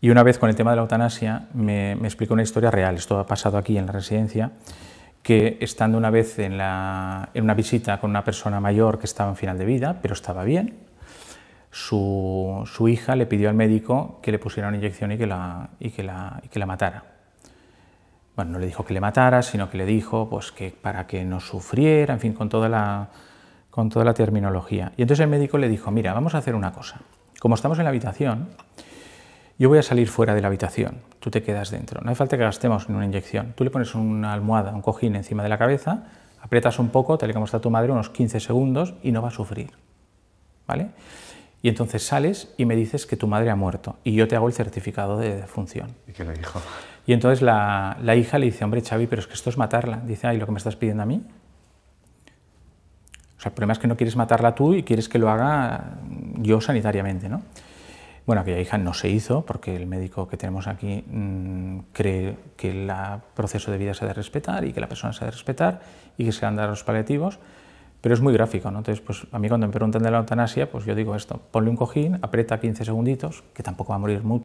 y una vez con el tema de la eutanasia me, me, explicó una historia real, esto ha pasado aquí en la residencia, que estando una vez en, la, en una visita con una persona mayor que estaba en final de vida, pero estaba bien, su, su, hija le pidió al médico que le pusiera una inyección y que, la, y que la, y que la matara. Bueno, no le dijo que le matara, sino que le dijo pues, que para que no sufriera, en fin, con toda, la, con toda la terminología. Y entonces el médico le dijo, mira, vamos a hacer una cosa. Como estamos en la habitación, yo voy a salir fuera de la habitación, tú te quedas dentro. No hay falta que gastemos en una inyección. Tú le pones una almohada, un cojín encima de la cabeza, aprietas un poco, te le como a tu madre, unos 15 segundos y no va a sufrir. ¿Vale? Y entonces sales y me dices que tu madre ha muerto y yo te hago el certificado de defunción. ¿Y dijo? Y entonces la, la hija le dice, hombre, Chavi, pero es que esto es matarla. Dice, ay, lo que me estás pidiendo a mí. O sea, el problema es que no quieres matarla tú y quieres que lo haga yo sanitariamente, ¿no? Bueno, aquella hija no se hizo porque el médico que tenemos aquí mm, cree que el proceso de vida se ha de respetar y que la persona se ha de respetar y que se van los paliativos, pero es muy gráfico, Entonces, pues a mí cuando me preguntan de la eutanasia, pues yo digo esto, ponle un cojín, aprieta 15 segunditos, que tampoco va a morir mucho,